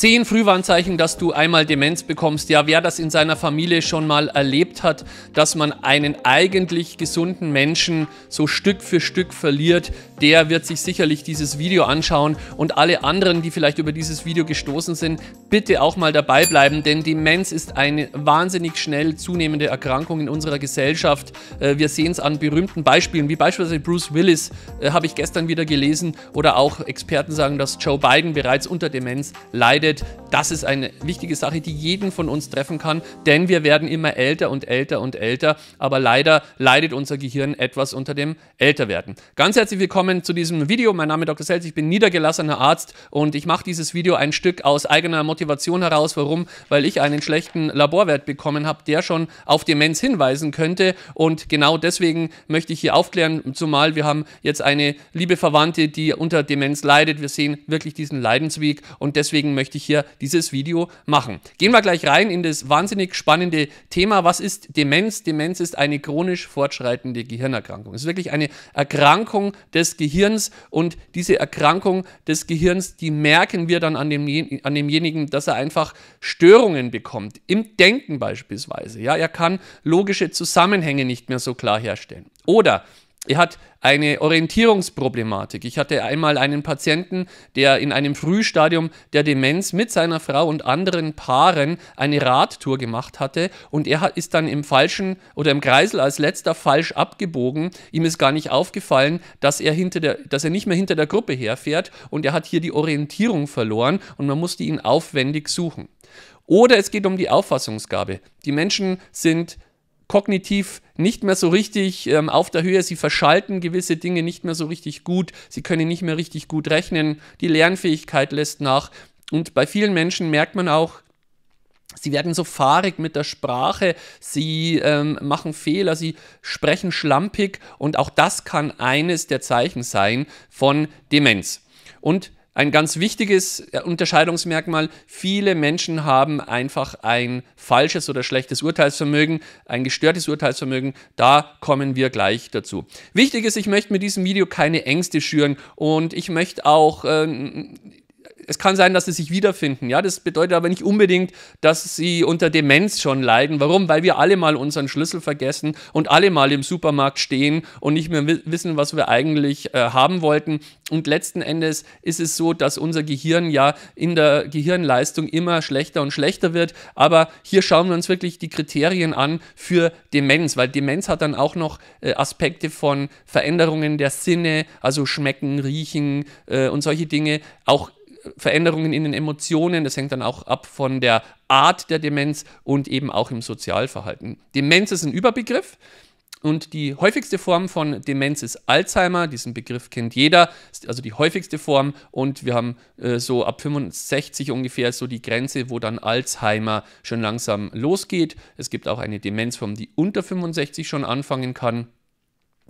Zehn Frühwarnzeichen, dass du einmal Demenz bekommst. Ja, wer das in seiner Familie schon mal erlebt hat, dass man einen eigentlich gesunden Menschen so Stück für Stück verliert, der wird sich sicherlich dieses Video anschauen und alle anderen, die vielleicht über dieses Video gestoßen sind, bitte auch mal dabei bleiben, denn Demenz ist eine wahnsinnig schnell zunehmende Erkrankung in unserer Gesellschaft. Äh, wir sehen es an berühmten Beispielen, wie beispielsweise Bruce Willis, äh, habe ich gestern wieder gelesen, oder auch Experten sagen, dass Joe Biden bereits unter Demenz leidet findet, das ist eine wichtige Sache, die jeden von uns treffen kann, denn wir werden immer älter und älter und älter, aber leider leidet unser Gehirn etwas unter dem Älterwerden. Ganz herzlich willkommen zu diesem Video. Mein Name ist Dr. Selz, ich bin niedergelassener Arzt und ich mache dieses Video ein Stück aus eigener Motivation heraus. Warum? Weil ich einen schlechten Laborwert bekommen habe, der schon auf Demenz hinweisen könnte und genau deswegen möchte ich hier aufklären, zumal wir haben jetzt eine liebe Verwandte, die unter Demenz leidet. Wir sehen wirklich diesen Leidensweg und deswegen möchte ich ich hier dieses Video machen. Gehen wir gleich rein in das wahnsinnig spannende Thema. Was ist Demenz? Demenz ist eine chronisch fortschreitende Gehirnerkrankung. Es ist wirklich eine Erkrankung des Gehirns und diese Erkrankung des Gehirns, die merken wir dann an, dem, an demjenigen, dass er einfach Störungen bekommt. Im Denken beispielsweise. Ja, er kann logische Zusammenhänge nicht mehr so klar herstellen. Oder er hat eine Orientierungsproblematik. Ich hatte einmal einen Patienten, der in einem Frühstadium der Demenz mit seiner Frau und anderen Paaren eine Radtour gemacht hatte und er ist dann im falschen oder im Kreisel als letzter falsch abgebogen. Ihm ist gar nicht aufgefallen, dass er, hinter der, dass er nicht mehr hinter der Gruppe herfährt und er hat hier die Orientierung verloren und man musste ihn aufwendig suchen. Oder es geht um die Auffassungsgabe. Die Menschen sind kognitiv nicht mehr so richtig ähm, auf der Höhe, sie verschalten gewisse Dinge nicht mehr so richtig gut, sie können nicht mehr richtig gut rechnen, die Lernfähigkeit lässt nach. Und bei vielen Menschen merkt man auch, Sie werden so fahrig mit der Sprache, sie ähm, machen Fehler, sie sprechen schlampig und auch das kann eines der Zeichen sein von Demenz. Und ein ganz wichtiges äh, Unterscheidungsmerkmal. Viele Menschen haben einfach ein falsches oder schlechtes Urteilsvermögen, ein gestörtes Urteilsvermögen. Da kommen wir gleich dazu. Wichtig ist, ich möchte mit diesem Video keine Ängste schüren und ich möchte auch ähm, es kann sein, dass sie sich wiederfinden. Ja, das bedeutet aber nicht unbedingt, dass sie unter Demenz schon leiden. Warum? Weil wir alle mal unseren Schlüssel vergessen und alle mal im Supermarkt stehen und nicht mehr wissen, was wir eigentlich äh, haben wollten. Und letzten Endes ist es so, dass unser Gehirn ja in der Gehirnleistung immer schlechter und schlechter wird. Aber hier schauen wir uns wirklich die Kriterien an für Demenz, weil Demenz hat dann auch noch äh, Aspekte von Veränderungen der Sinne, also schmecken, riechen äh, und solche Dinge. Auch Veränderungen in den Emotionen, das hängt dann auch ab von der Art der Demenz und eben auch im Sozialverhalten. Demenz ist ein Überbegriff. Und die häufigste Form von Demenz ist Alzheimer. Diesen Begriff kennt jeder, also die häufigste Form. Und wir haben äh, so ab 65 ungefähr so die Grenze, wo dann Alzheimer schon langsam losgeht. Es gibt auch eine Demenzform, die unter 65 schon anfangen kann.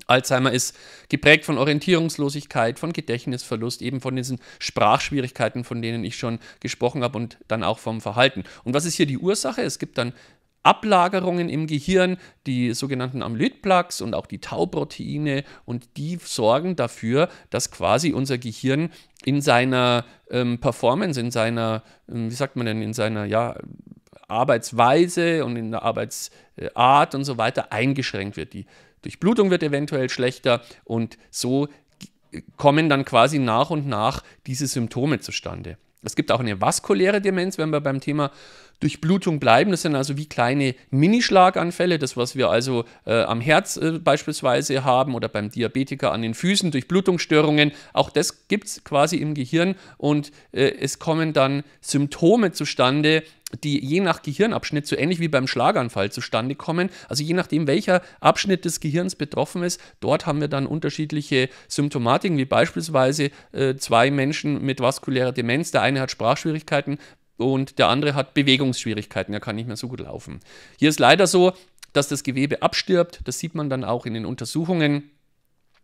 Alzheimer ist geprägt von Orientierungslosigkeit, von Gedächtnisverlust, eben von diesen Sprachschwierigkeiten, von denen ich schon gesprochen habe und dann auch vom Verhalten. Und was ist hier die Ursache? Es gibt dann Ablagerungen im Gehirn, die sogenannten Amyloidplaques und auch die Tauproteine und die sorgen dafür, dass quasi unser Gehirn in seiner ähm, Performance, in seiner, ähm, wie sagt man denn, in seiner, ja, Arbeitsweise und in der Arbeitsart und so weiter eingeschränkt wird. Die Durchblutung wird eventuell schlechter und so kommen dann quasi nach und nach diese Symptome zustande. Es gibt auch eine vaskuläre Demenz, wenn wir beim Thema Durchblutung bleiben. Das sind also wie kleine Minischlaganfälle, das, was wir also äh, am Herz äh, beispielsweise haben oder beim Diabetiker an den Füßen, Durchblutungsstörungen. Auch das gibt es quasi im Gehirn und äh, es kommen dann Symptome zustande, die je nach Gehirnabschnitt so ähnlich wie beim Schlaganfall zustande kommen. Also je nachdem, welcher Abschnitt des Gehirns betroffen ist, dort haben wir dann unterschiedliche Symptomatiken, wie beispielsweise äh, zwei Menschen mit vaskulärer Demenz. Der eine hat Sprachschwierigkeiten, und der andere hat Bewegungsschwierigkeiten, er kann nicht mehr so gut laufen. Hier ist leider so, dass das Gewebe abstirbt, das sieht man dann auch in den Untersuchungen,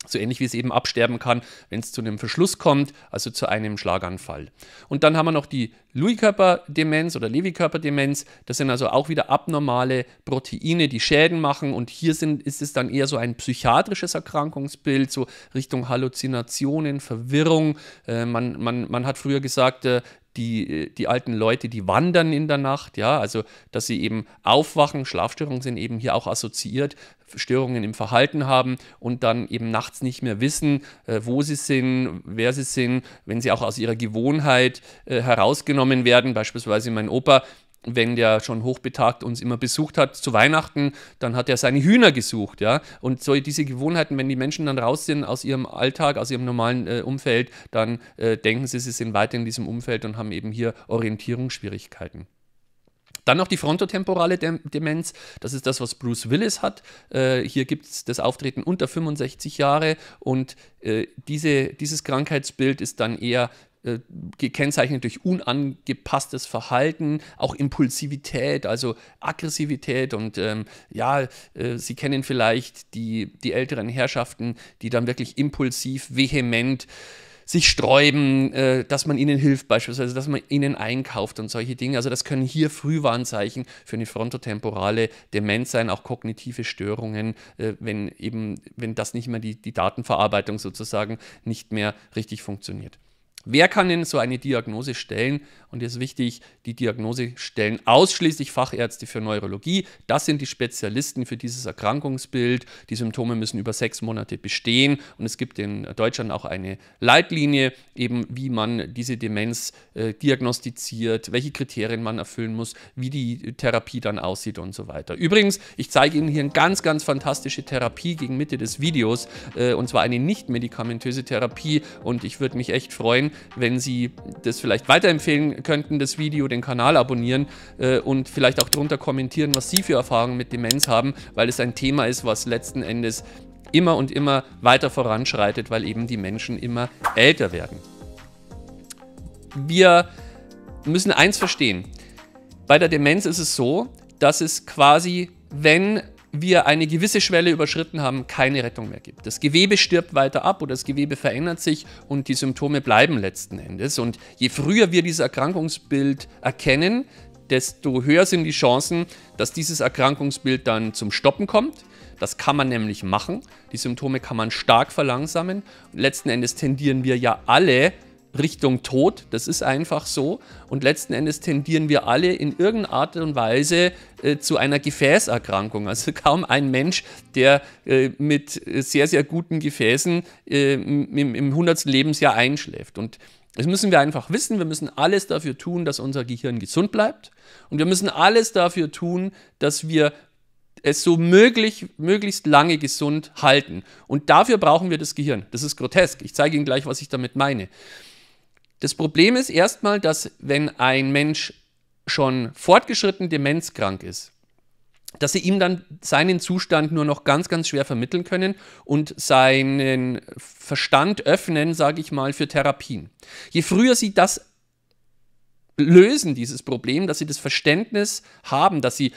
so ähnlich wie es eben absterben kann, wenn es zu einem Verschluss kommt, also zu einem Schlaganfall. Und dann haben wir noch die Lewy-Körper-Demenz oder Lewy-Körper-Demenz. Das sind also auch wieder abnormale Proteine, die Schäden machen. Und hier sind, ist es dann eher so ein psychiatrisches Erkrankungsbild, so Richtung Halluzinationen, Verwirrung. Äh, man, man, man hat früher gesagt, äh, die, äh, die alten Leute, die wandern in der Nacht, ja, also dass sie eben aufwachen, Schlafstörungen sind eben hier auch assoziiert, Störungen im Verhalten haben und dann eben nachts nicht mehr wissen, äh, wo sie sind, wer sie sind, wenn sie auch aus ihrer Gewohnheit äh, herausgenommen werden. Beispielsweise mein Opa, wenn der schon hochbetagt uns immer besucht hat zu Weihnachten, dann hat er seine Hühner gesucht, ja. Und so diese Gewohnheiten, wenn die Menschen dann raus sind aus ihrem Alltag, aus ihrem normalen äh, Umfeld, dann äh, denken sie, sie sind weiter in diesem Umfeld und haben eben hier Orientierungsschwierigkeiten. Dann noch die frontotemporale Demenz, das ist das, was Bruce Willis hat. Äh, hier gibt es das Auftreten unter 65 Jahre und äh, diese, dieses Krankheitsbild ist dann eher äh, gekennzeichnet durch unangepasstes Verhalten, auch Impulsivität, also Aggressivität. Und ähm, ja, äh, Sie kennen vielleicht die, die älteren Herrschaften, die dann wirklich impulsiv, vehement sich sträuben, äh, dass man ihnen hilft, beispielsweise, dass man ihnen einkauft und solche Dinge. Also das können hier Frühwarnzeichen für eine frontotemporale Demenz sein, auch kognitive Störungen, äh, wenn eben, wenn das nicht mehr die, die Datenverarbeitung sozusagen nicht mehr richtig funktioniert. Wer kann denn so eine Diagnose stellen? Und jetzt ist wichtig, die Diagnose stellen ausschließlich Fachärzte für Neurologie. Das sind die Spezialisten für dieses Erkrankungsbild. Die Symptome müssen über sechs Monate bestehen. Und es gibt in Deutschland auch eine Leitlinie, eben wie man diese Demenz äh, diagnostiziert, welche Kriterien man erfüllen muss, wie die äh, Therapie dann aussieht und so weiter. Übrigens, ich zeige Ihnen hier eine ganz, ganz fantastische Therapie gegen Mitte des Videos. Äh, und zwar eine nicht medikamentöse Therapie. Und ich würde mich echt freuen, wenn Sie das vielleicht weiterempfehlen könnten, das Video, den Kanal abonnieren äh, und vielleicht auch drunter kommentieren, was Sie für Erfahrungen mit Demenz haben, weil es ein Thema ist, was letzten Endes immer und immer weiter voranschreitet, weil eben die Menschen immer älter werden. Wir müssen eins verstehen. Bei der Demenz ist es so, dass es quasi, wenn wir eine gewisse Schwelle überschritten haben, keine Rettung mehr gibt. Das Gewebe stirbt weiter ab oder das Gewebe verändert sich und die Symptome bleiben letzten Endes. Und je früher wir dieses Erkrankungsbild erkennen, desto höher sind die Chancen, dass dieses Erkrankungsbild dann zum Stoppen kommt. Das kann man nämlich machen. Die Symptome kann man stark verlangsamen. letzten Endes tendieren wir ja alle Richtung Tod. Das ist einfach so. Und letzten Endes tendieren wir alle in irgendeiner Art und Weise äh, zu einer Gefäßerkrankung. Also kaum ein Mensch, der äh, mit sehr, sehr guten Gefäßen äh, im, im 100. Lebensjahr einschläft. Und das müssen wir einfach wissen. Wir müssen alles dafür tun, dass unser Gehirn gesund bleibt. Und wir müssen alles dafür tun, dass wir es so möglich, möglichst lange gesund halten. Und dafür brauchen wir das Gehirn. Das ist grotesk. Ich zeige Ihnen gleich, was ich damit meine. Das Problem ist erstmal, dass wenn ein Mensch schon fortgeschritten demenzkrank ist, dass sie ihm dann seinen Zustand nur noch ganz, ganz schwer vermitteln können und seinen Verstand öffnen, sage ich mal, für Therapien. Je früher sie das lösen, dieses Problem, dass sie das Verständnis haben, dass sie,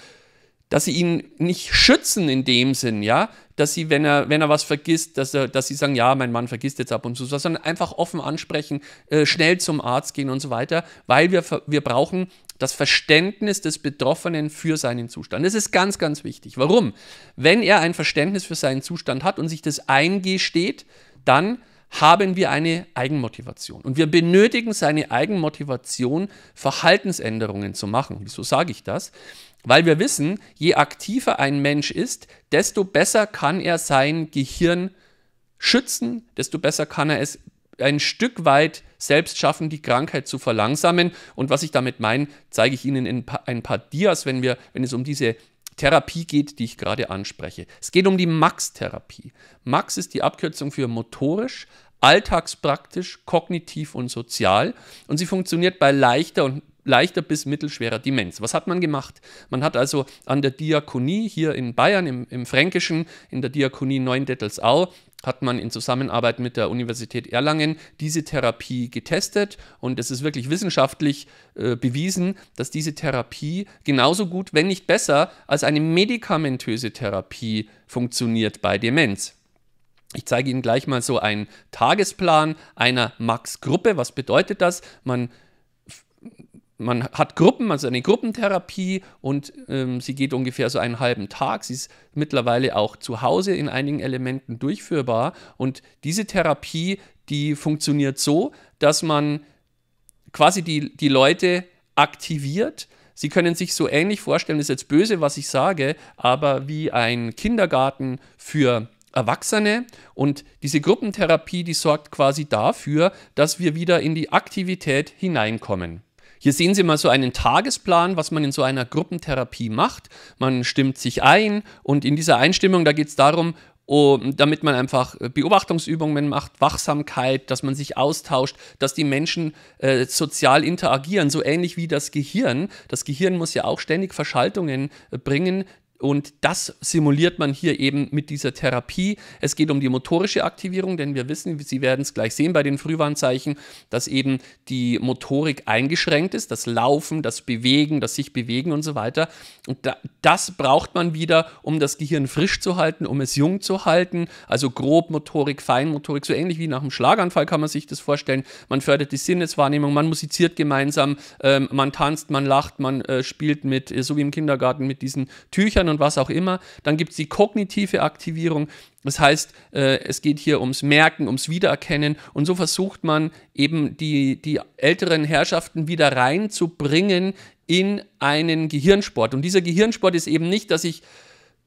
dass sie ihn nicht schützen in dem Sinn, ja, dass sie, wenn er, wenn er was vergisst, dass, er, dass sie sagen, ja, mein Mann vergisst jetzt ab und zu, sondern einfach offen ansprechen, äh, schnell zum Arzt gehen und so weiter, weil wir, wir brauchen das Verständnis des Betroffenen für seinen Zustand. Das ist ganz, ganz wichtig. Warum? Wenn er ein Verständnis für seinen Zustand hat und sich das eingesteht, dann haben wir eine Eigenmotivation. Und wir benötigen seine Eigenmotivation, Verhaltensänderungen zu machen. Wieso sage ich das? Weil wir wissen, je aktiver ein Mensch ist, desto besser kann er sein Gehirn schützen, desto besser kann er es ein Stück weit selbst schaffen, die Krankheit zu verlangsamen. Und was ich damit meine, zeige ich Ihnen in ein paar Dias, wenn, wir, wenn es um diese Therapie geht, die ich gerade anspreche. Es geht um die MAX-Therapie. MAX ist die Abkürzung für motorisch, alltagspraktisch, kognitiv und sozial. Und sie funktioniert bei leichter und leichter bis mittelschwerer Demenz. Was hat man gemacht? Man hat also an der Diakonie hier in Bayern, im, im Fränkischen, in der Diakonie Neuendettelsau, hat man in Zusammenarbeit mit der Universität Erlangen diese Therapie getestet und es ist wirklich wissenschaftlich äh, bewiesen, dass diese Therapie genauso gut, wenn nicht besser, als eine medikamentöse Therapie funktioniert bei Demenz. Ich zeige Ihnen gleich mal so einen Tagesplan einer Max-Gruppe. Was bedeutet das? Man man hat Gruppen, also eine Gruppentherapie und ähm, sie geht ungefähr so einen halben Tag. Sie ist mittlerweile auch zu Hause in einigen Elementen durchführbar. Und diese Therapie, die funktioniert so, dass man quasi die, die Leute aktiviert. Sie können sich so ähnlich vorstellen, ist jetzt böse, was ich sage, aber wie ein Kindergarten für Erwachsene und diese Gruppentherapie, die sorgt quasi dafür, dass wir wieder in die Aktivität hineinkommen. Hier sehen Sie mal so einen Tagesplan, was man in so einer Gruppentherapie macht. Man stimmt sich ein und in dieser Einstimmung, da geht es darum, um, oh, damit man einfach äh, Beobachtungsübungen macht, Wachsamkeit, dass man sich austauscht, dass die Menschen äh, sozial interagieren, so ähnlich wie das Gehirn. Das Gehirn muss ja auch ständig Verschaltungen äh, bringen, und das simuliert man hier eben mit dieser Therapie. Es geht um die motorische Aktivierung, denn wir wissen, Sie werden es gleich sehen bei den Frühwarnzeichen, dass eben die Motorik eingeschränkt ist, das Laufen, das Bewegen, das sich bewegen und so weiter. Und da, das braucht man wieder, um das Gehirn frisch zu halten, um es jung zu halten. Also Grobmotorik, Feinmotorik, so ähnlich wie nach einem Schlaganfall kann man sich das vorstellen. Man fördert die Sinneswahrnehmung, man musiziert gemeinsam, ähm, man tanzt, man lacht, man äh, spielt mit, äh, so wie im Kindergarten, mit diesen Tüchern und was auch immer. Dann gibt es die kognitive Aktivierung. Das heißt, äh, es geht hier ums Merken, ums Wiedererkennen. Und so versucht man eben die, die älteren Herrschaften wieder reinzubringen in einen Gehirnsport. Und dieser Gehirnsport ist eben nicht, dass ich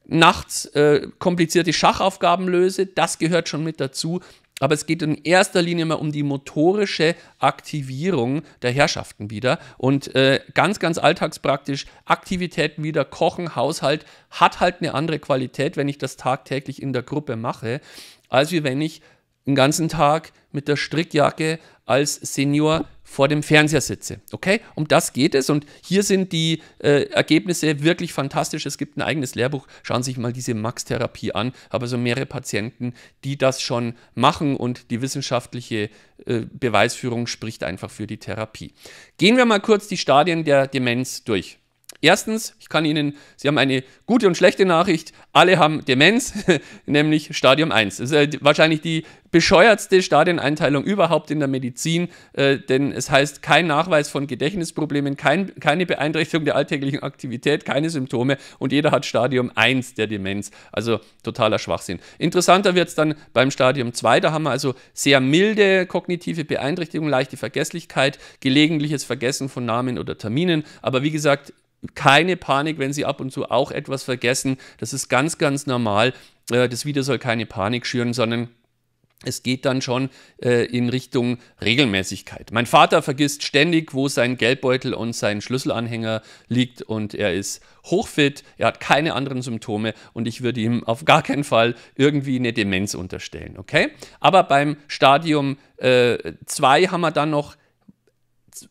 nachts äh, komplizierte Schachaufgaben löse, das gehört schon mit dazu, aber es geht in erster Linie mal um die motorische Aktivierung der Herrschaften wieder. Und äh, ganz, ganz alltagspraktisch, Aktivitäten wieder, Kochen, Haushalt, hat halt eine andere Qualität, wenn ich das tagtäglich in der Gruppe mache, als wie wenn ich den ganzen Tag mit der Strickjacke als Senior vor dem Fernseher sitze. Okay, um das geht es und hier sind die äh, Ergebnisse wirklich fantastisch. Es gibt ein eigenes Lehrbuch. Schauen Sie sich mal diese Max-Therapie an. Aber so mehrere Patienten, die das schon machen und die wissenschaftliche äh, Beweisführung spricht einfach für die Therapie. Gehen wir mal kurz die Stadien der Demenz durch. Erstens, ich kann Ihnen, Sie haben eine gute und schlechte Nachricht. Alle haben Demenz, nämlich Stadium 1. Das ist äh, wahrscheinlich die bescheuertste Stadieneinteilung überhaupt in der Medizin, äh, denn es heißt kein Nachweis von Gedächtnisproblemen, kein, keine Beeinträchtigung der alltäglichen Aktivität, keine Symptome und jeder hat Stadium 1 der Demenz. Also totaler Schwachsinn. Interessanter wird es dann beim Stadium 2. Da haben wir also sehr milde kognitive Beeinträchtigungen, leichte Vergesslichkeit, gelegentliches Vergessen von Namen oder Terminen. Aber wie gesagt, keine Panik, wenn Sie ab und zu auch etwas vergessen. Das ist ganz, ganz normal. Äh, das Video soll keine Panik schüren, sondern es geht dann schon äh, in Richtung Regelmäßigkeit. Mein Vater vergisst ständig, wo sein Geldbeutel und sein Schlüsselanhänger liegt und er ist hochfit, er hat keine anderen Symptome und ich würde ihm auf gar keinen Fall irgendwie eine Demenz unterstellen, okay? Aber beim Stadium 2 äh, haben wir dann noch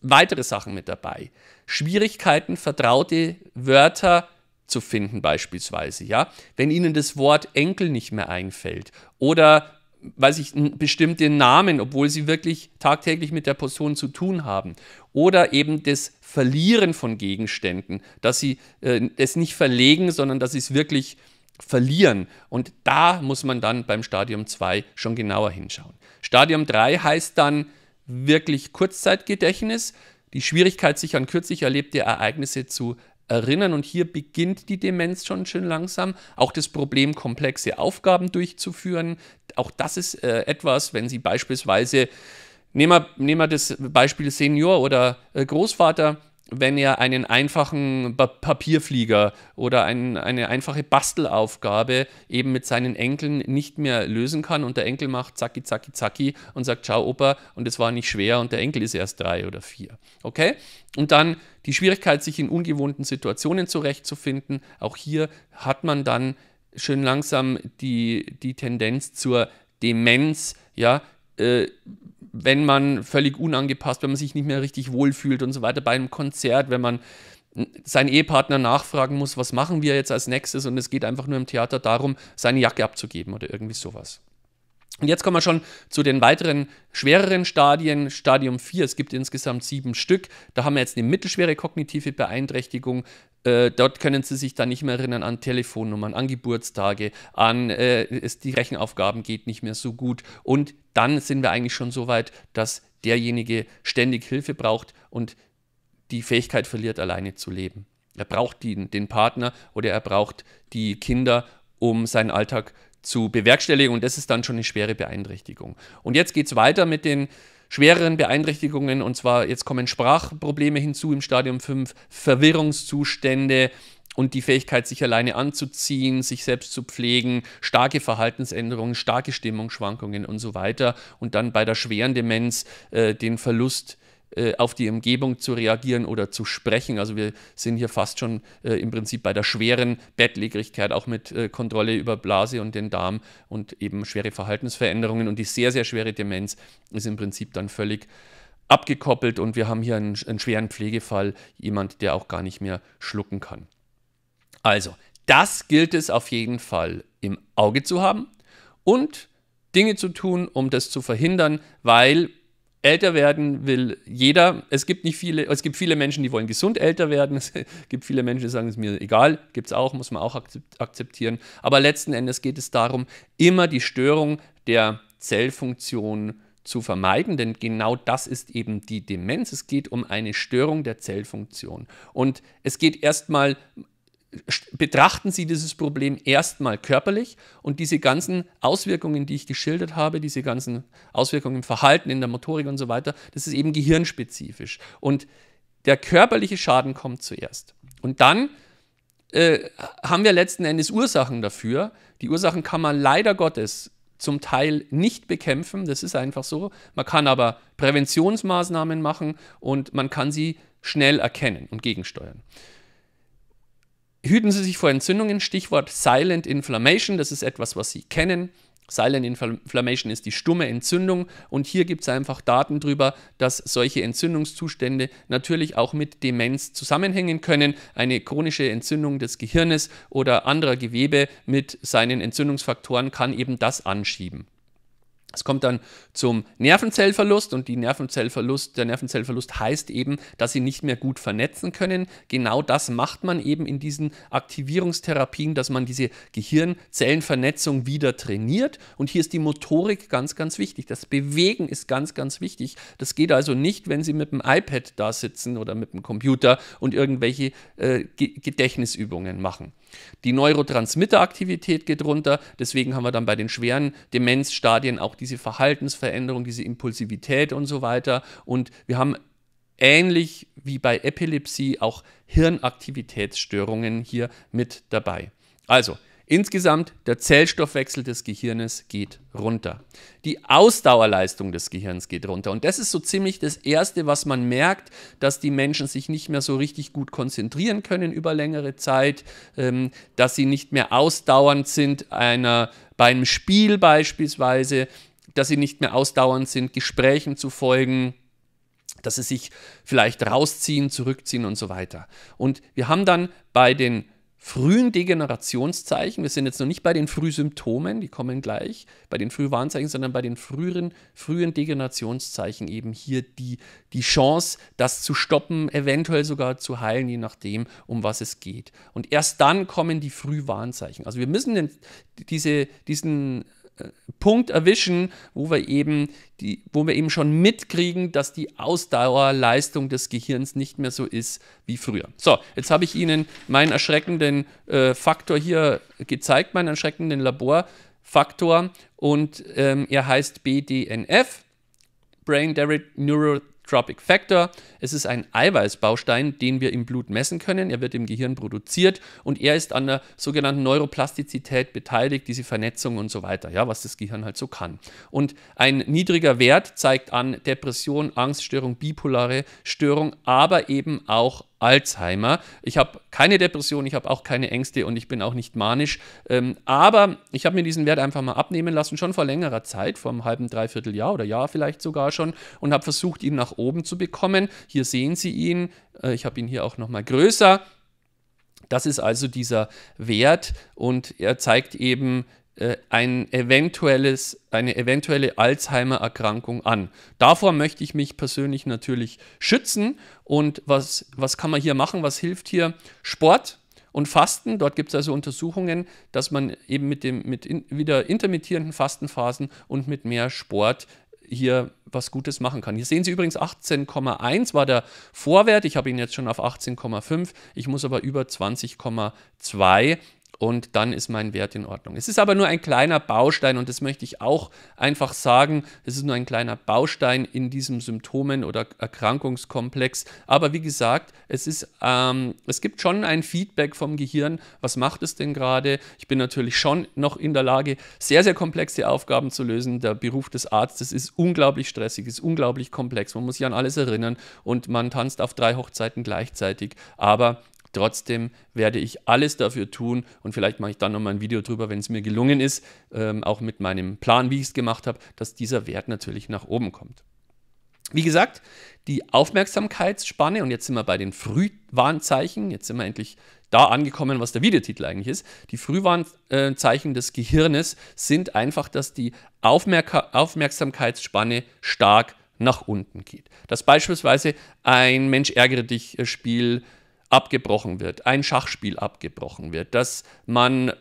weitere Sachen mit dabei. Schwierigkeiten, vertraute Wörter zu finden beispielsweise, ja? Wenn Ihnen das Wort Enkel nicht mehr einfällt oder weiß ich, bestimmte Namen, obwohl sie wirklich tagtäglich mit der Person zu tun haben. Oder eben das Verlieren von Gegenständen, dass sie äh, es nicht verlegen, sondern dass sie es wirklich verlieren. Und da muss man dann beim Stadium 2 schon genauer hinschauen. Stadium 3 heißt dann wirklich Kurzzeitgedächtnis die Schwierigkeit, sich an kürzlich erlebte Ereignisse zu erinnern. Und hier beginnt die Demenz schon schön langsam. Auch das Problem, komplexe Aufgaben durchzuführen. Auch das ist äh, etwas, wenn Sie beispielsweise, nehmen wir, nehmen wir das Beispiel Senior oder äh, Großvater, wenn ihr einen einfachen ba Papierflieger oder ein, eine einfache Bastelaufgabe eben mit seinen Enkeln nicht mehr lösen kann und der Enkel macht zacki, zacki, zacki und sagt, ciao Opa, und es war nicht schwer und der Enkel ist erst drei oder vier. Okay? Und dann die Schwierigkeit, sich in ungewohnten Situationen zurechtzufinden. Auch hier hat man dann schön langsam die, die Tendenz zur Demenz, ja, äh, wenn man völlig unangepasst, wenn man sich nicht mehr richtig wohlfühlt und so weiter, bei einem Konzert, wenn man seinen Ehepartner nachfragen muss, was machen wir jetzt als nächstes und es geht einfach nur im Theater darum, seine Jacke abzugeben oder irgendwie sowas. Und jetzt kommen wir schon zu den weiteren schwereren Stadien. Stadium 4, es gibt insgesamt sieben Stück. Da haben wir jetzt eine mittelschwere kognitive Beeinträchtigung. Äh, dort können Sie sich dann nicht mehr erinnern an Telefonnummern, an Geburtstage, an äh, es, die Rechenaufgaben geht nicht mehr so gut. Und dann sind wir eigentlich schon so weit, dass derjenige ständig Hilfe braucht und die Fähigkeit verliert, alleine zu leben. Er braucht die, den Partner oder er braucht die Kinder, um seinen Alltag zu zu bewerkstelligen und das ist dann schon eine schwere Beeinträchtigung. Und jetzt geht es weiter mit den schwereren Beeinträchtigungen und zwar jetzt kommen Sprachprobleme hinzu im Stadium 5, Verwirrungszustände und die Fähigkeit, sich alleine anzuziehen, sich selbst zu pflegen, starke Verhaltensänderungen, starke Stimmungsschwankungen und so weiter und dann bei der schweren Demenz äh, den Verlust äh, auf die Umgebung zu reagieren oder zu sprechen. Also wir sind hier fast schon äh, im Prinzip bei der schweren Bettlägerigkeit, auch mit äh, Kontrolle über Blase und den Darm und eben schwere Verhaltensveränderungen. Und die sehr, sehr schwere Demenz ist im Prinzip dann völlig abgekoppelt und wir haben hier einen, einen schweren Pflegefall, jemand, der auch gar nicht mehr schlucken kann. Also, das gilt es auf jeden Fall im Auge zu haben und Dinge zu tun, um das zu verhindern, weil Älter werden will jeder. Es gibt nicht viele, es gibt viele Menschen, die wollen gesund älter werden. Es gibt viele Menschen, die sagen, es ist mir egal. Gibt es auch, muss man auch akzeptieren. Aber letzten Endes geht es darum, immer die Störung der Zellfunktion zu vermeiden, denn genau das ist eben die Demenz. Es geht um eine Störung der Zellfunktion. Und es geht erstmal betrachten Sie dieses Problem erstmal körperlich und diese ganzen Auswirkungen, die ich geschildert habe, diese ganzen Auswirkungen im Verhalten, in der Motorik und so weiter, das ist eben gehirnspezifisch. Und der körperliche Schaden kommt zuerst. Und dann äh, haben wir letzten Endes Ursachen dafür. Die Ursachen kann man leider Gottes zum Teil nicht bekämpfen, das ist einfach so. Man kann aber Präventionsmaßnahmen machen und man kann sie schnell erkennen und gegensteuern. Hüten Sie sich vor Entzündungen, Stichwort Silent Inflammation, das ist etwas, was Sie kennen. Silent Inflammation ist die stumme Entzündung und hier gibt es einfach Daten darüber, dass solche Entzündungszustände natürlich auch mit Demenz zusammenhängen können. Eine chronische Entzündung des Gehirnes oder anderer Gewebe mit seinen Entzündungsfaktoren kann eben das anschieben. Es kommt dann zum Nervenzellverlust und Nervenzellverlust, der Nervenzellverlust heißt eben, dass sie nicht mehr gut vernetzen können. Genau das macht man eben in diesen Aktivierungstherapien, dass man diese Gehirnzellenvernetzung wieder trainiert. Und hier ist die Motorik ganz, ganz wichtig. Das Bewegen ist ganz, ganz wichtig. Das geht also nicht, wenn Sie mit dem iPad da sitzen oder mit dem Computer und irgendwelche äh, Gedächtnisübungen machen. Die Neurotransmitteraktivität geht runter, deswegen haben wir dann bei den schweren Demenzstadien auch diese Verhaltensveränderung, diese Impulsivität und so weiter. Und wir haben ähnlich wie bei Epilepsie auch Hirnaktivitätsstörungen hier mit dabei. Also, Insgesamt der Zellstoffwechsel des Gehirnes geht runter. Die Ausdauerleistung des Gehirns geht runter. Und das ist so ziemlich das Erste, was man merkt, dass die Menschen sich nicht mehr so richtig gut konzentrieren können über längere Zeit, ähm, dass sie nicht mehr ausdauernd sind einer, bei einem Spiel beispielsweise, dass sie nicht mehr ausdauernd sind, Gesprächen zu folgen, dass sie sich vielleicht rausziehen, zurückziehen und so weiter. Und wir haben dann bei den frühen Degenerationszeichen, wir sind jetzt noch nicht bei den Frühsymptomen, die kommen gleich, bei den Frühwarnzeichen, sondern bei den früheren, frühen Degenerationszeichen eben hier die, die Chance, das zu stoppen, eventuell sogar zu heilen, je nachdem, um was es geht. Und erst dann kommen die Frühwarnzeichen. Also wir müssen den, diese, diesen Punkt erwischen, wo wir eben die, wo wir eben schon mitkriegen, dass die Ausdauerleistung des Gehirns nicht mehr so ist wie früher. So, jetzt habe ich Ihnen meinen erschreckenden äh, Faktor hier gezeigt, meinen erschreckenden Laborfaktor und ähm, er heißt BDNF, Brain Direct Neuro Trophic Factor. Es ist ein Eiweißbaustein, den wir im Blut messen können. Er wird im Gehirn produziert und er ist an der sogenannten Neuroplastizität beteiligt, diese Vernetzung und so weiter, ja, was das Gehirn halt so kann. Und ein niedriger Wert zeigt an Depression, Angststörung, bipolare Störung, aber eben auch Alzheimer. Ich habe keine Depression, ich habe auch keine Ängste und ich bin auch nicht manisch. Ähm, aber ich habe mir diesen Wert einfach mal abnehmen lassen, schon vor längerer Zeit, vor einem halben, dreiviertel Jahr oder Jahr vielleicht sogar schon, und habe versucht, ihn nach oben zu bekommen. Hier sehen Sie ihn. Äh, ich habe ihn hier auch nochmal größer. Das ist also dieser Wert und er zeigt eben äh, ein eventuelles, eine eventuelle Alzheimer-Erkrankung an. Davor möchte ich mich persönlich natürlich schützen. Und was, was kann man hier machen? Was hilft hier? Sport und Fasten. Dort gibt es also Untersuchungen, dass man eben mit, dem, mit in, wieder intermittierenden Fastenphasen und mit mehr Sport hier was Gutes machen kann. Hier sehen Sie übrigens 18,1 war der Vorwert. Ich habe ihn jetzt schon auf 18,5. Ich muss aber über 20,2 und dann ist mein Wert in Ordnung. Es ist aber nur ein kleiner Baustein und das möchte ich auch einfach sagen. Es ist nur ein kleiner Baustein in diesem Symptomen- oder Erkrankungskomplex. Aber wie gesagt, es, ist, ähm, es gibt schon ein Feedback vom Gehirn. Was macht es denn gerade? Ich bin natürlich schon noch in der Lage, sehr, sehr komplexe Aufgaben zu lösen. Der Beruf des Arztes ist unglaublich stressig, ist unglaublich komplex. Man muss sich an alles erinnern und man tanzt auf drei Hochzeiten gleichzeitig. Aber Trotzdem werde ich alles dafür tun und vielleicht mache ich dann nochmal ein Video drüber, wenn es mir gelungen ist, ähm, auch mit meinem Plan, wie ich es gemacht habe, dass dieser Wert natürlich nach oben kommt. Wie gesagt, die Aufmerksamkeitsspanne, und jetzt sind wir bei den Frühwarnzeichen, jetzt sind wir endlich da angekommen, was der Videotitel eigentlich ist. Die Frühwarnzeichen des Gehirnes sind einfach, dass die Aufmerk Aufmerksamkeitsspanne stark nach unten geht. Dass beispielsweise ein Mensch ärgere dich äh, Spiel abgebrochen wird, ein Schachspiel abgebrochen wird, dass man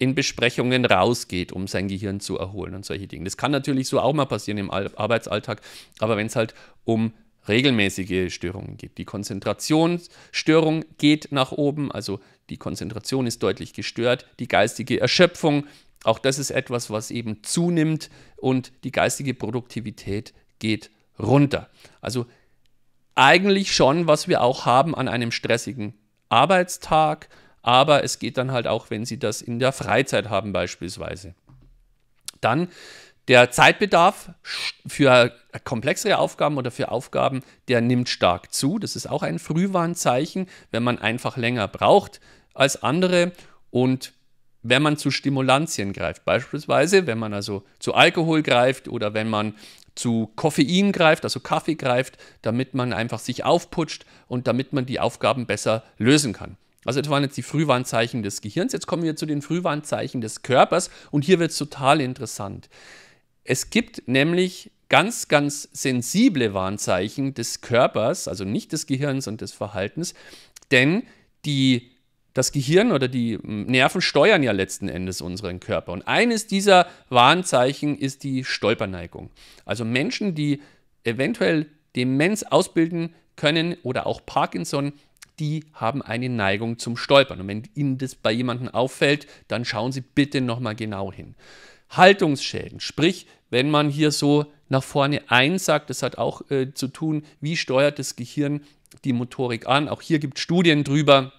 in Besprechungen rausgeht, um sein Gehirn zu erholen und solche Dinge. Das kann natürlich so auch mal passieren im Arbeitsalltag, aber wenn es halt um regelmäßige Störungen geht. Die Konzentrationsstörung geht nach oben, also die Konzentration ist deutlich gestört, die geistige Erschöpfung, auch das ist etwas, was eben zunimmt und die geistige Produktivität geht runter. Also eigentlich schon, was wir auch haben an einem stressigen Arbeitstag, aber es geht dann halt auch, wenn Sie das in der Freizeit haben beispielsweise. Dann der Zeitbedarf für komplexere Aufgaben oder für Aufgaben, der nimmt stark zu. Das ist auch ein Frühwarnzeichen, wenn man einfach länger braucht als andere. Und wenn man zu Stimulantien greift, beispielsweise wenn man also zu Alkohol greift oder wenn man zu Koffein greift, also Kaffee greift, damit man einfach sich aufputscht und damit man die Aufgaben besser lösen kann. Also das waren jetzt die Frühwarnzeichen des Gehirns. Jetzt kommen wir zu den Frühwarnzeichen des Körpers und hier wird es total interessant. Es gibt nämlich ganz, ganz sensible Warnzeichen des Körpers, also nicht des Gehirns und des Verhaltens, denn die das Gehirn oder die hm, Nerven steuern ja letzten Endes unseren Körper. Und eines dieser Warnzeichen ist die Stolperneigung. Also Menschen, die eventuell Demenz ausbilden können oder auch Parkinson, die haben eine Neigung zum Stolpern. Und wenn Ihnen das bei jemandem auffällt, dann schauen Sie bitte nochmal genau hin. Haltungsschäden, sprich, wenn man hier so nach vorne einsackt, das hat auch äh, zu tun, wie steuert das Gehirn die Motorik an. Auch hier gibt es Studien drüber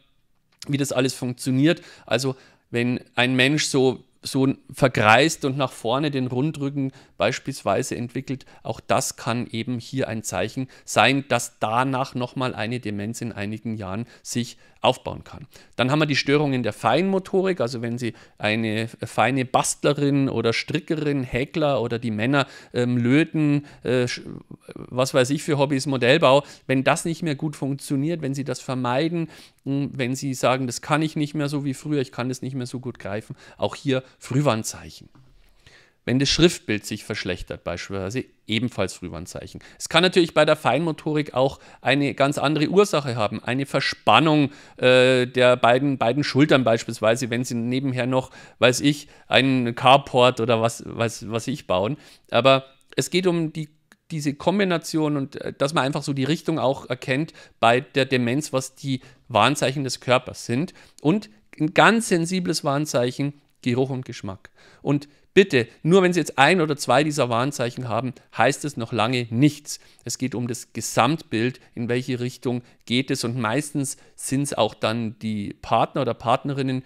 wie das alles funktioniert. Also wenn ein Mensch so, so vergreist und nach vorne den Rundrücken beispielsweise entwickelt, auch das kann eben hier ein Zeichen sein, dass danach nochmal eine Demenz in einigen Jahren sich aufbauen kann. Dann haben wir die Störungen der Feinmotorik, also wenn Sie eine feine Bastlerin oder Strickerin, Häkler oder die Männer ähm, löten, äh, was weiß ich für Hobbys, Modellbau, wenn das nicht mehr gut funktioniert, wenn Sie das vermeiden, wenn Sie sagen, das kann ich nicht mehr so wie früher, ich kann das nicht mehr so gut greifen, auch hier Frühwarnzeichen wenn das Schriftbild sich verschlechtert, beispielsweise ebenfalls Frühwarnzeichen. Es kann natürlich bei der Feinmotorik auch eine ganz andere Ursache haben, eine Verspannung äh, der beiden, beiden Schultern beispielsweise, wenn sie nebenher noch, weiß ich, einen Carport oder was, was, was ich bauen. Aber es geht um die diese Kombination und äh, dass man einfach so die Richtung auch erkennt bei der Demenz, was die Warnzeichen des Körpers sind. Und ein ganz sensibles Warnzeichen, Geruch und Geschmack. Und Bitte, nur wenn Sie jetzt ein oder zwei dieser Warnzeichen haben, heißt es noch lange nichts. Es geht um das Gesamtbild, in welche Richtung geht es. Und meistens sind es auch dann die Partner oder Partnerinnen,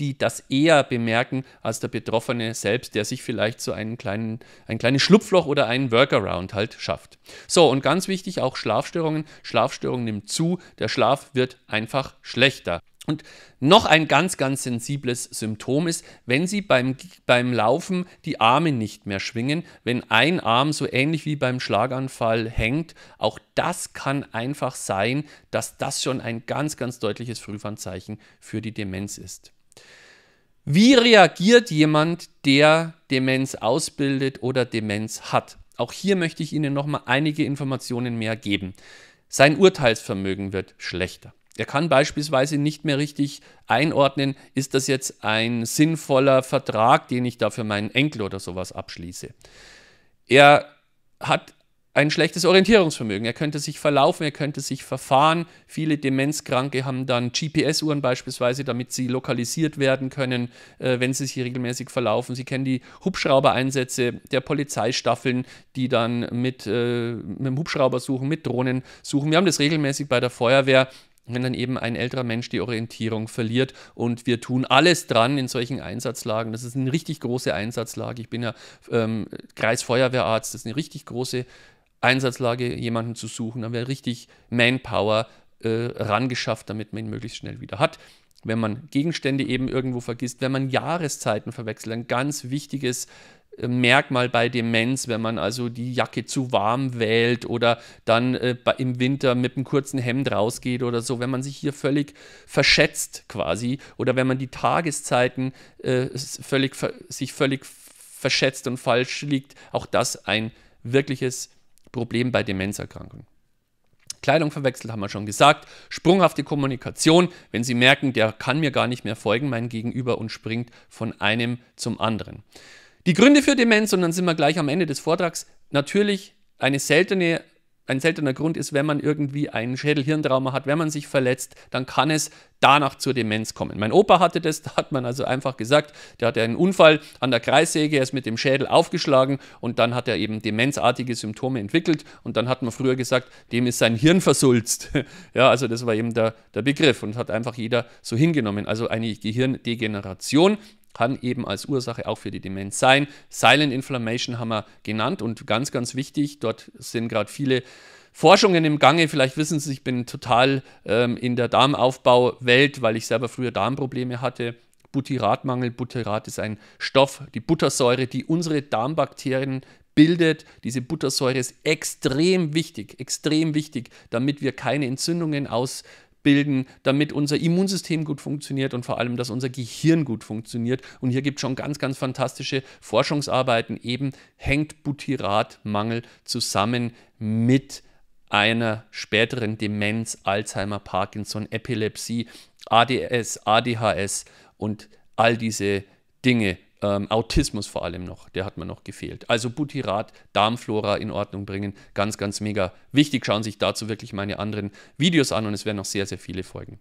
die das eher bemerken als der Betroffene selbst, der sich vielleicht so einen kleinen, ein kleines Schlupfloch oder einen Workaround halt schafft. So, und ganz wichtig auch Schlafstörungen. Schlafstörungen nimmt zu, der Schlaf wird einfach schlechter. Und noch ein ganz, ganz sensibles Symptom ist, wenn Sie beim, beim Laufen die Arme nicht mehr schwingen, wenn ein Arm so ähnlich wie beim Schlaganfall hängt, auch das kann einfach sein, dass das schon ein ganz, ganz deutliches Frühwarnzeichen für die Demenz ist. Wie reagiert jemand, der Demenz ausbildet oder Demenz hat? Auch hier möchte ich Ihnen nochmal einige Informationen mehr geben. Sein Urteilsvermögen wird schlechter. Er kann beispielsweise nicht mehr richtig einordnen, ist das jetzt ein sinnvoller Vertrag, den ich da für meinen Enkel oder sowas abschließe. Er hat ein schlechtes Orientierungsvermögen. Er könnte sich verlaufen, er könnte sich verfahren. Viele Demenzkranke haben dann GPS-Uhren beispielsweise, damit sie lokalisiert werden können, äh, wenn sie sich regelmäßig verlaufen. Sie kennen die Hubschraubereinsätze der Polizeistaffeln, die dann mit, äh, mit dem Hubschrauber suchen, mit Drohnen suchen. Wir haben das regelmäßig bei der Feuerwehr, wenn dann eben ein älterer Mensch die Orientierung verliert und wir tun alles dran in solchen Einsatzlagen. Das ist eine richtig große Einsatzlage. Ich bin ja ähm, Kreisfeuerwehrarzt, das ist eine richtig große Einsatzlage, jemanden zu suchen. Da wäre richtig Manpower äh, rangeschafft, damit man ihn möglichst schnell wieder hat. Wenn man Gegenstände eben irgendwo vergisst, wenn man Jahreszeiten verwechselt, ein ganz wichtiges Merkmal bei Demenz, wenn man also die Jacke zu warm wählt oder dann äh, im Winter mit einem kurzen Hemd rausgeht oder so, wenn man sich hier völlig verschätzt quasi oder wenn man die Tageszeiten äh, völlig, sich völlig verschätzt und falsch liegt, auch das ein wirkliches Problem bei Demenzerkrankungen. Kleidung verwechselt, haben wir schon gesagt. Sprunghafte Kommunikation, wenn Sie merken, der kann mir gar nicht mehr folgen, mein Gegenüber und springt von einem zum anderen. Die Gründe für Demenz, und dann sind wir gleich am Ende des Vortrags, natürlich eine seltene ein seltener Grund ist, wenn man irgendwie einen Schädelhirntrauma hat, wenn man sich verletzt, dann kann es danach zur Demenz kommen. Mein Opa hatte das, da hat man also einfach gesagt, der hatte einen Unfall an der Kreissäge, er ist mit dem Schädel aufgeschlagen und dann hat er eben demenzartige Symptome entwickelt und dann hat man früher gesagt, dem ist sein Hirn versulzt. Ja, also das war eben der, der Begriff und hat einfach jeder so hingenommen. Also eine Gehirndegeneration, kann eben als Ursache auch für die Demenz sein. Silent Inflammation haben wir genannt und ganz, ganz wichtig, dort sind gerade viele Forschungen im Gange. Vielleicht wissen Sie, ich bin total ähm, in der Darmaufbauwelt, weil ich selber früher Darmprobleme hatte. Butyratmangel. Butyrat ist ein Stoff, die Buttersäure, die unsere Darmbakterien bildet. Diese Buttersäure ist extrem wichtig, extrem wichtig, damit wir keine Entzündungen auslösen bilden, damit unser Immunsystem gut funktioniert und vor allem, dass unser Gehirn gut funktioniert. Und hier gibt es schon ganz, ganz fantastische Forschungsarbeiten. Eben hängt Butyratmangel zusammen mit einer späteren Demenz, Alzheimer, Parkinson, Epilepsie, ADS, ADHS und all diese Dinge. Ähm, Autismus vor allem noch, der hat mir noch gefehlt. Also Butyrat, Darmflora in Ordnung bringen, ganz, ganz mega wichtig. Schauen Sie sich dazu wirklich meine anderen Videos an und es werden noch sehr, sehr viele folgen.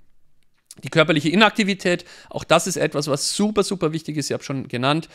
Die körperliche Inaktivität, auch das ist etwas, was super, super wichtig ist. Ich habe schon genannt,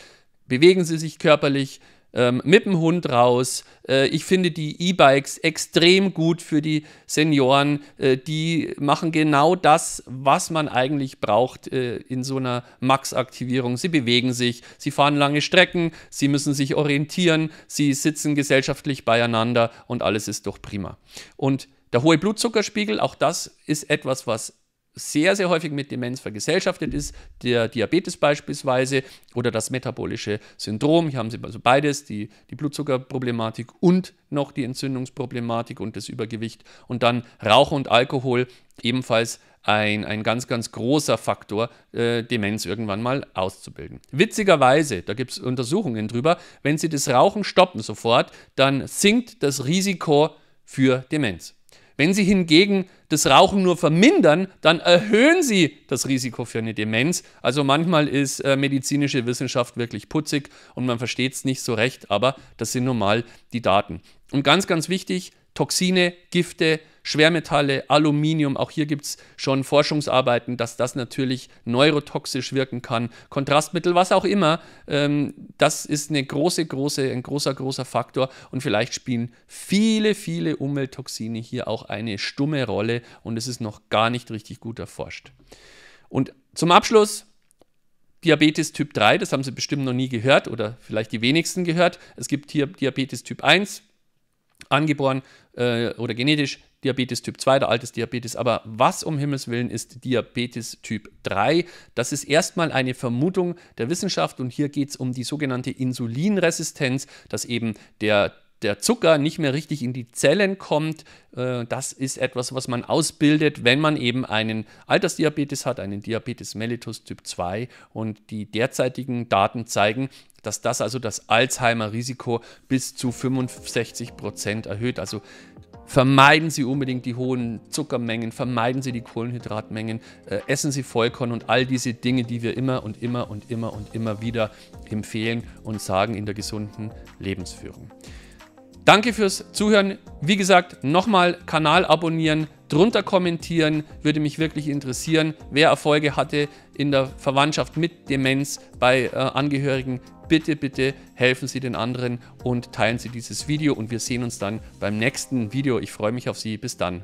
bewegen Sie sich körperlich, ähm, mit dem Hund raus. Äh, ich finde die E-Bikes extrem gut für die Senioren. Äh, die machen genau das, was man eigentlich braucht äh, in so einer Max-Aktivierung. Sie bewegen sich, sie fahren lange Strecken, sie müssen sich orientieren, sie sitzen gesellschaftlich beieinander und alles ist doch prima. Und der hohe Blutzuckerspiegel, auch das ist etwas, was sehr, sehr häufig mit Demenz vergesellschaftet ist, der Diabetes beispielsweise oder das metabolische Syndrom. Hier haben Sie also beides, die, die Blutzuckerproblematik und noch die Entzündungsproblematik und das Übergewicht. Und dann Rauch und Alkohol ebenfalls ein, ein ganz, ganz großer Faktor, äh, Demenz irgendwann mal auszubilden. Witzigerweise, da gibt es Untersuchungen drüber, wenn Sie das Rauchen stoppen sofort, dann sinkt das Risiko für Demenz. Wenn Sie hingegen das Rauchen nur vermindern, dann erhöhen sie das Risiko für eine Demenz. Also manchmal ist äh, medizinische Wissenschaft wirklich putzig und man versteht es nicht so recht, aber das sind nun mal die Daten. Und ganz, ganz wichtig, Toxine, Gifte, Schwermetalle, Aluminium, auch hier gibt es schon Forschungsarbeiten, dass das natürlich neurotoxisch wirken kann. Kontrastmittel, was auch immer, ähm, das ist eine große, große, ein großer, großer Faktor und vielleicht spielen viele, viele Umwelttoxine hier auch eine stumme Rolle und es ist noch gar nicht richtig gut erforscht. Und zum Abschluss Diabetes Typ 3, das haben Sie bestimmt noch nie gehört oder vielleicht die wenigsten gehört. Es gibt hier Diabetes Typ 1, angeboren äh, oder genetisch Diabetes Typ 2, der altes Diabetes. Aber was um Himmels Willen ist Diabetes Typ 3? Das ist erstmal eine Vermutung der Wissenschaft und hier geht es um die sogenannte Insulinresistenz, dass eben der der Zucker nicht mehr richtig in die Zellen kommt. Äh, das ist etwas, was man ausbildet, wenn man eben einen Altersdiabetes hat, einen Diabetes mellitus Typ 2. Und die derzeitigen Daten zeigen, dass das also das Alzheimer-Risiko bis zu 65 Prozent erhöht. Also vermeiden Sie unbedingt die hohen Zuckermengen, vermeiden Sie die Kohlenhydratmengen, äh, essen Sie Vollkorn und all diese Dinge, die wir immer und immer und immer und immer wieder empfehlen und sagen in der gesunden Lebensführung. Danke fürs Zuhören. Wie gesagt, nochmal Kanal abonnieren, drunter kommentieren, würde mich wirklich interessieren, wer Erfolge hatte in der Verwandtschaft mit Demenz bei äh, Angehörigen bitte, bitte helfen Sie den anderen und teilen Sie dieses Video und wir sehen uns dann beim nächsten Video. Ich freue mich auf Sie. Bis dann.